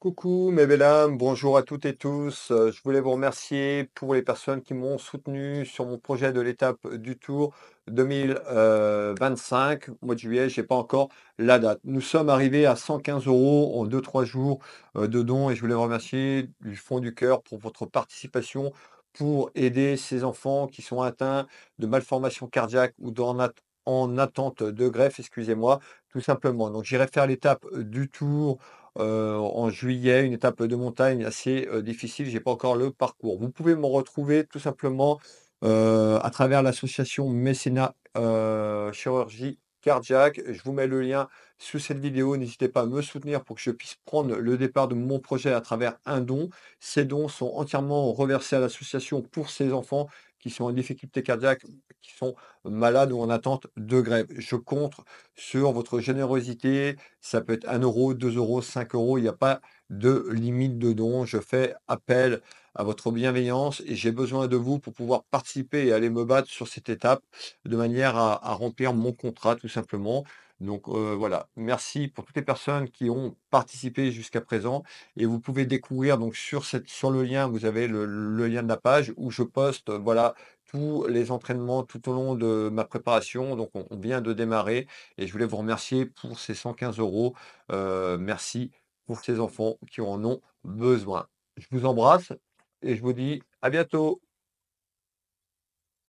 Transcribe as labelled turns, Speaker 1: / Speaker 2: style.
Speaker 1: Coucou mes belles bonjour à toutes et tous. Euh, je voulais vous remercier pour les personnes qui m'ont soutenu sur mon projet de l'étape du Tour 2025. Au euh, mois de juillet, je n'ai pas encore la date. Nous sommes arrivés à 115 euros en 2-3 jours euh, de dons et je voulais vous remercier du fond du cœur pour votre participation pour aider ces enfants qui sont atteints de malformations cardiaques ou en attente de greffe, excusez-moi, tout simplement. Donc j'irai faire l'étape du tour en juillet, une étape de montagne assez difficile. J'ai pas encore le parcours. Vous pouvez me retrouver tout simplement à travers l'association Mécénat Chirurgie Cardiaque. Je vous mets le lien sous cette vidéo. N'hésitez pas à me soutenir pour que je puisse prendre le départ de mon projet à travers un don. Ces dons sont entièrement reversés à l'association pour ces enfants qui sont en difficulté cardiaque, qui sont malades ou en attente de grève. Je compte sur votre générosité. Ça peut être 1 euro, 2 euros, 5 euros. Il n'y a pas de limite de don. Je fais appel à votre bienveillance et j'ai besoin de vous pour pouvoir participer et aller me battre sur cette étape de manière à remplir mon contrat tout simplement. Donc voilà, merci pour toutes les personnes qui ont participé jusqu'à présent. Et vous pouvez découvrir donc sur, le lien, vous avez le, lien de la page où je poste voilà tous les entraînements tout au long de ma préparation. Donc on, vient de démarrer et je voulais vous remercier pour ces 115 euros. merci pour ces enfants qui en ont besoin. Je vous embrasse et je vous dis à bientôt.